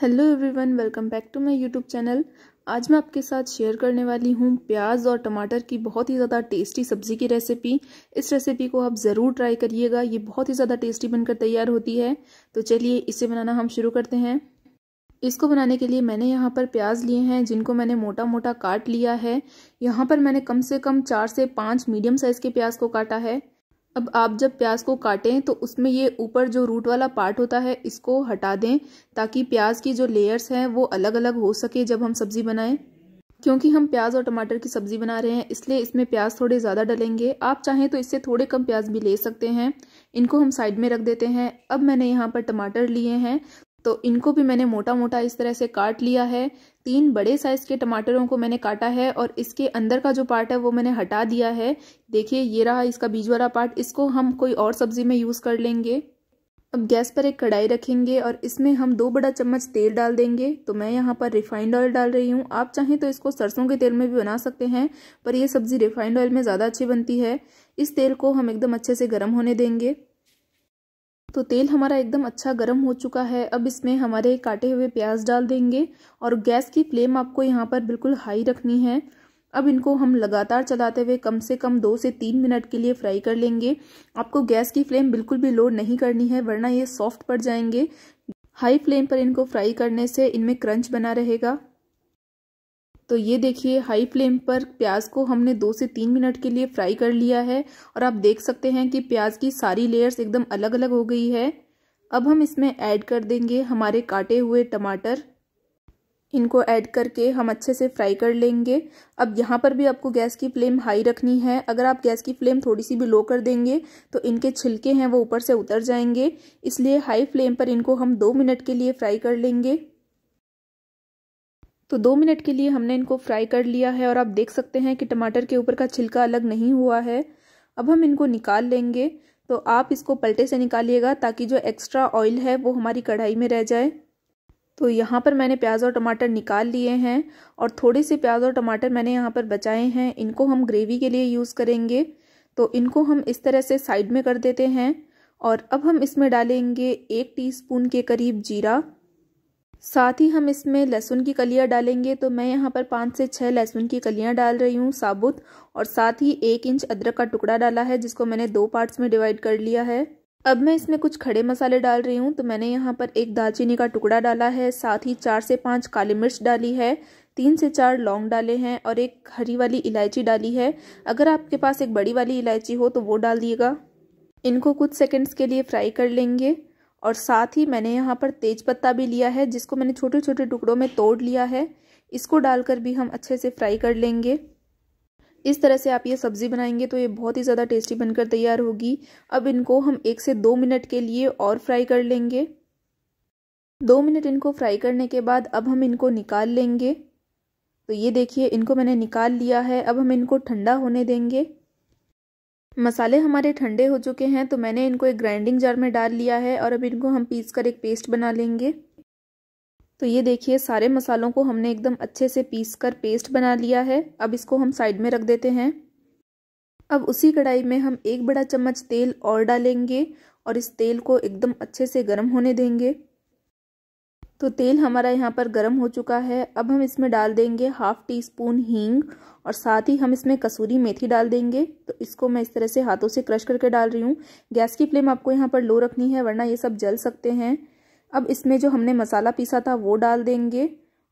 hello everyone welcome back to my YouTube channel आज मैं आपके साथ शेयर करने वाली हूँ प्याज और टमाटर की बहुत ही ज़्यादा टेस्टी सब्ज़ी की रेसिपी इस रेसिपी को आप ज़रूर ट्राई करिएगा ये बहुत ही ज़्यादा टेस्टी बनकर तैयार होती है तो चलिए इसे बनाना हम शुरू करते हैं इसको बनाने के लिए मैंने यहाँ पर प्याज लिए हैं जिनको मैंने मोटा मोटा काट लिया है यहाँ पर मैंने कम से कम चार से पाँच मीडियम साइज़ के प्याज को काटा है अब आप जब प्याज को काटें तो उसमें ये ऊपर जो रूट वाला पार्ट होता है इसको हटा दें ताकि प्याज की जो लेयर्स हैं वो अलग अलग हो सके जब हम सब्ज़ी बनाएं क्योंकि हम प्याज और टमाटर की सब्ज़ी बना रहे हैं इसलिए इसमें प्याज थोड़े ज़्यादा डलेंगे आप चाहें तो इससे थोड़े कम प्याज भी ले सकते हैं इनको हम साइड में रख देते हैं अब मैंने यहाँ पर टमाटर लिए हैं तो इनको भी मैंने मोटा मोटा इस तरह से काट लिया है तीन बड़े साइज़ के टमाटरों को मैंने काटा है और इसके अंदर का जो पार्ट है वो मैंने हटा दिया है देखिए ये रहा इसका बीज वाला पार्ट इसको हम कोई और सब्ज़ी में यूज़ कर लेंगे अब गैस पर एक कढ़ाई रखेंगे और इसमें हम दो बड़ा चम्मच तेल डाल देंगे तो मैं यहाँ पर रिफाइंड ऑयल डाल रही हूँ आप चाहें तो इसको सरसों के तेल में भी बना सकते हैं पर यह सब्ज़ी रिफाइंड ऑयल में ज़्यादा अच्छी बनती है इस तेल को हम एकदम अच्छे से गर्म होने देंगे तो तेल हमारा एकदम अच्छा गर्म हो चुका है अब इसमें हमारे काटे हुए प्याज डाल देंगे और गैस की फ्लेम आपको यहाँ पर बिल्कुल हाई रखनी है अब इनको हम लगातार चलाते हुए कम से कम दो से तीन मिनट के लिए फ्राई कर लेंगे आपको गैस की फ्लेम बिल्कुल भी लो नहीं करनी है वरना ये सॉफ्ट पड़ जाएंगे हाई फ्लेम पर इनको फ्राई करने से इनमें क्रंच बना रहेगा तो ये देखिए हाई फ्लेम पर प्याज को हमने दो से तीन मिनट के लिए फ्राई कर लिया है और आप देख सकते हैं कि प्याज की सारी लेयर्स एकदम अलग अलग हो गई है अब हम इसमें ऐड कर देंगे हमारे काटे हुए टमाटर इनको ऐड करके हम अच्छे से फ्राई कर लेंगे अब यहाँ पर भी आपको गैस की फ्लेम हाई रखनी है अगर आप गैस की फ्लेम थोड़ी सी भी लो कर देंगे तो इनके छिलके हैं वो ऊपर से उतर जाएंगे इसलिए हाई फ्लेम पर इनको हम दो मिनट के लिए फ्राई कर लेंगे तो दो मिनट के लिए हमने इनको फ्राई कर लिया है और आप देख सकते हैं कि टमाटर के ऊपर का छिलका अलग नहीं हुआ है अब हम इनको निकाल लेंगे तो आप इसको पलटे से निकालिएगा ताकि जो एक्स्ट्रा ऑयल है वो हमारी कढ़ाई में रह जाए तो यहाँ पर मैंने प्याज और टमाटर निकाल लिए हैं और थोड़े से प्याज और टमाटर मैंने यहाँ पर बचाए हैं इनको हम ग्रेवी के लिए यूज़ करेंगे तो इनको हम इस तरह से साइड में कर देते हैं और अब हम इसमें डालेंगे एक टीस्पून के करीब जीरा साथ ही हम इसमें लहसुन की कलियाँ डालेंगे तो मैं यहाँ पर पाँच से छः लहसुन की कलियाँ डाल रही हूँ साबुत और साथ ही एक इंच अदरक का टुकड़ा डाला है जिसको मैंने दो पार्ट्स में डिवाइड कर लिया है अब मैं इसमें कुछ खड़े मसाले डाल रही हूँ तो मैंने यहाँ पर एक दालचीनी का टुकड़ा डाला है साथ ही चार से पाँच काली मिर्च डाली है तीन से चार लौंग डाले हैं और एक हरी वाली इलायची डाली है अगर आपके पास एक बड़ी वाली इलायची हो तो वो डाल दिएगा इनको कुछ सेकेंड्स के लिए फ्राई कर लेंगे और साथ ही मैंने यहाँ पर तेज पत्ता भी लिया है जिसको मैंने छोटे छोटे टुकड़ों में तोड़ लिया है इसको डालकर भी हम अच्छे से फ्राई कर लेंगे इस तरह से आप ये सब्ज़ी बनाएंगे तो ये बहुत ही ज़्यादा टेस्टी बनकर तैयार होगी अब इनको हम एक से दो मिनट के लिए और फ्राई कर लेंगे दो मिनट इनको फ्राई करने के बाद अब हम इनको निकाल लेंगे तो ये देखिए इनको मैंने निकाल लिया है अब हम इनको ठंडा होने देंगे मसाले हमारे ठंडे हो चुके हैं तो मैंने इनको एक ग्राइंडिंग जार में डाल लिया है और अब इनको हम पीस कर एक पेस्ट बना लेंगे तो ये देखिए सारे मसालों को हमने एकदम अच्छे से पीस कर पेस्ट बना लिया है अब इसको हम साइड में रख देते हैं अब उसी कढ़ाई में हम एक बड़ा चम्मच तेल और डालेंगे और इस तेल को एकदम अच्छे से गर्म होने देंगे तो तेल हमारा यहाँ पर गर्म हो चुका है अब हम इसमें डाल देंगे हाफ़ टी स्पून हींग और साथ ही हम इसमें कसूरी मेथी डाल देंगे तो इसको मैं इस तरह से हाथों से क्रश करके डाल रही हूँ गैस की फ्लेम आपको यहाँ पर लो रखनी है वरना ये सब जल सकते हैं अब इसमें जो हमने मसाला पीसा था वो डाल देंगे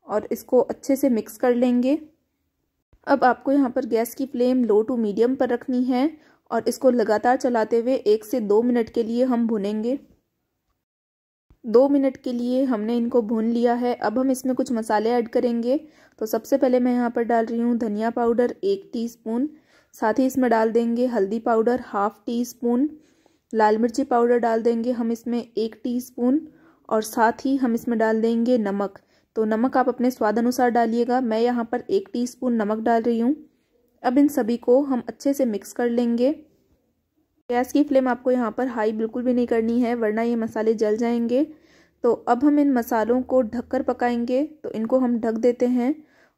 और इसको अच्छे से मिक्स कर लेंगे अब आपको यहाँ पर गैस की फ्लेम लो टू मीडियम पर रखनी है और इसको लगातार चलाते हुए एक से दो मिनट के लिए हम भुनेंगे दो मिनट के लिए हमने इनको भून लिया है अब हम इसमें कुछ मसाले ऐड करेंगे तो सबसे पहले मैं यहाँ पर डाल रही हूँ धनिया पाउडर एक टीस्पून साथ ही इसमें डाल देंगे हल्दी पाउडर हाफ टी स्पून लाल मिर्ची पाउडर डाल देंगे हम इसमें एक टीस्पून और साथ ही हम इसमें डाल देंगे नमक तो नमक आप अपने स्वाद अनुसार डालिएगा मैं यहाँ पर एक स्पून नमक डाल रही हूँ अब इन सभी को हम अच्छे से मिक्स कर लेंगे गैस की फ्लेम आपको यहाँ पर हाई बिल्कुल भी नहीं करनी है वरना ये मसाले जल जाएंगे तो अब हम इन मसालों को ढककर पकाएंगे तो इनको हम ढक देते हैं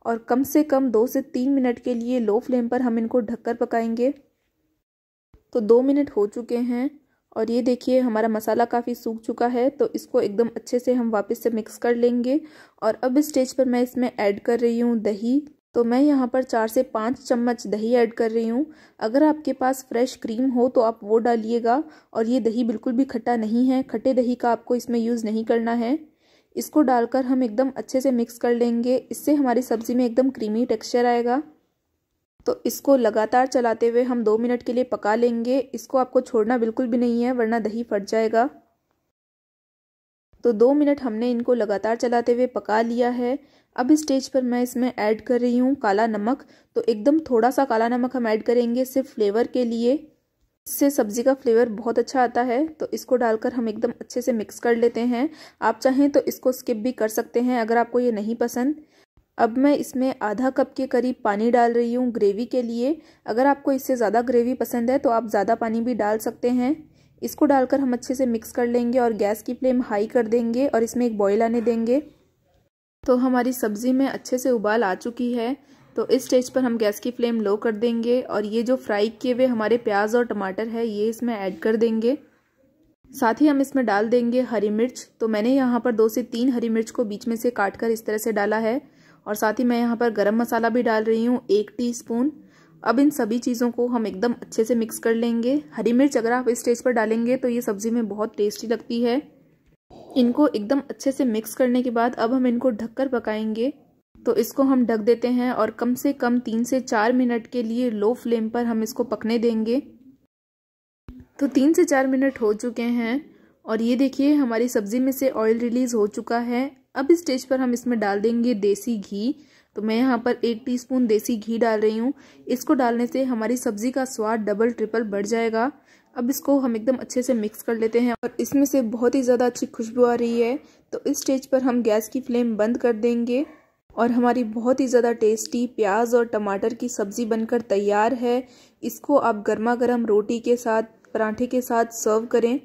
और कम से कम दो से तीन मिनट के लिए लो फ्लेम पर हम इनको ढककर पकाएंगे तो दो मिनट हो चुके हैं और ये देखिए हमारा मसाला काफ़ी सूख चुका है तो इसको एकदम अच्छे से हम वापस से मिक्स कर लेंगे और अब इस स्टेज पर मैं इसमें ऐड कर रही हूँ दही तो मैं यहाँ पर चार से पाँच चम्मच दही ऐड कर रही हूँ अगर आपके पास फ्रेश क्रीम हो तो आप वो डालिएगा और ये दही बिल्कुल भी खट्टा नहीं है खट्टे दही का आपको इसमें यूज़ नहीं करना है इसको डालकर हम एकदम अच्छे से मिक्स कर लेंगे इससे हमारी सब्ज़ी में एकदम क्रीमी टेक्स्चर आएगा तो इसको लगातार चलाते हुए हम दो मिनट के लिए पका लेंगे इसको आपको छोड़ना बिल्कुल भी नहीं है वरना दही फट जाएगा तो दो मिनट हमने इनको लगातार चलाते हुए पका लिया है अब स्टेज पर मैं इसमें ऐड कर रही हूँ काला नमक तो एकदम थोड़ा सा काला नमक हम ऐड करेंगे सिर्फ फ्लेवर के लिए इससे सब्ज़ी का फ्लेवर बहुत अच्छा आता है तो इसको डालकर हम एकदम अच्छे से मिक्स कर लेते हैं आप चाहें तो इसको स्किप भी कर सकते हैं अगर आपको ये नहीं पसंद अब मैं इसमें आधा कप के करीब पानी डाल रही हूँ ग्रेवी के लिए अगर आपको इससे ज़्यादा ग्रेवी पसंद है तो आप ज़्यादा पानी भी डाल सकते हैं इसको डालकर हम अच्छे से मिक्स कर लेंगे और गैस की फ्लेम हाई कर देंगे और इसमें एक बॉयल आने देंगे तो हमारी सब्ज़ी में अच्छे से उबाल आ चुकी है तो इस स्टेज पर हम गैस की फ्लेम लो कर देंगे और ये जो फ्राई किए हुए हमारे प्याज और टमाटर है ये इसमें ऐड कर देंगे साथ ही हम इसमें डाल देंगे हरी मिर्च तो मैंने यहाँ पर दो से तीन हरी मिर्च को बीच में से काट कर इस तरह से डाला है और साथ ही मैं यहाँ पर गरम मसाला भी डाल रही हूँ एक टीस्पून अब इन सभी चीज़ों को हम एकदम अच्छे से मिक्स कर लेंगे हरी मिर्च अगर आप इस स्टेज पर डालेंगे तो ये सब्ज़ी में बहुत टेस्टी लगती है इनको एकदम अच्छे से मिक्स करने के बाद अब हम इनको ढककर पकाएंगे तो इसको हम ढक देते हैं और कम से कम तीन से चार मिनट के लिए लो फ्लेम पर हम इसको पकने देंगे तो तीन से चार मिनट हो चुके हैं और ये देखिए हमारी सब्ज़ी में से ऑयल रिलीज़ हो चुका है अब इस स्टेज पर हम इसमें डाल देंगे देसी घी तो मैं यहाँ पर एक टीस्पून देसी घी डाल रही हूँ इसको डालने से हमारी सब्ज़ी का स्वाद डबल ट्रिपल बढ़ जाएगा अब इसको हम एकदम अच्छे से मिक्स कर लेते हैं और इसमें से बहुत ही ज़्यादा अच्छी खुशबू आ रही है तो इस स्टेज पर हम गैस की फ्लेम बंद कर देंगे और हमारी बहुत ही ज़्यादा टेस्टी प्याज और टमाटर की सब्ज़ी बनकर तैयार है इसको आप गर्मा गर्म रोटी के साथ पराठे के साथ सर्व करें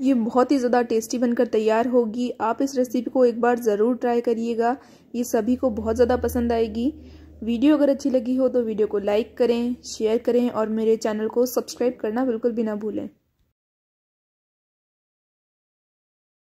ये बहुत ही ज़्यादा टेस्टी बनकर तैयार होगी आप इस रेसिपी को एक बार ज़रूर ट्राई करिएगा ये सभी को बहुत ज़्यादा पसंद आएगी वीडियो अगर अच्छी लगी हो तो वीडियो को लाइक करें शेयर करें और मेरे चैनल को सब्सक्राइब करना बिल्कुल भी ना भूलें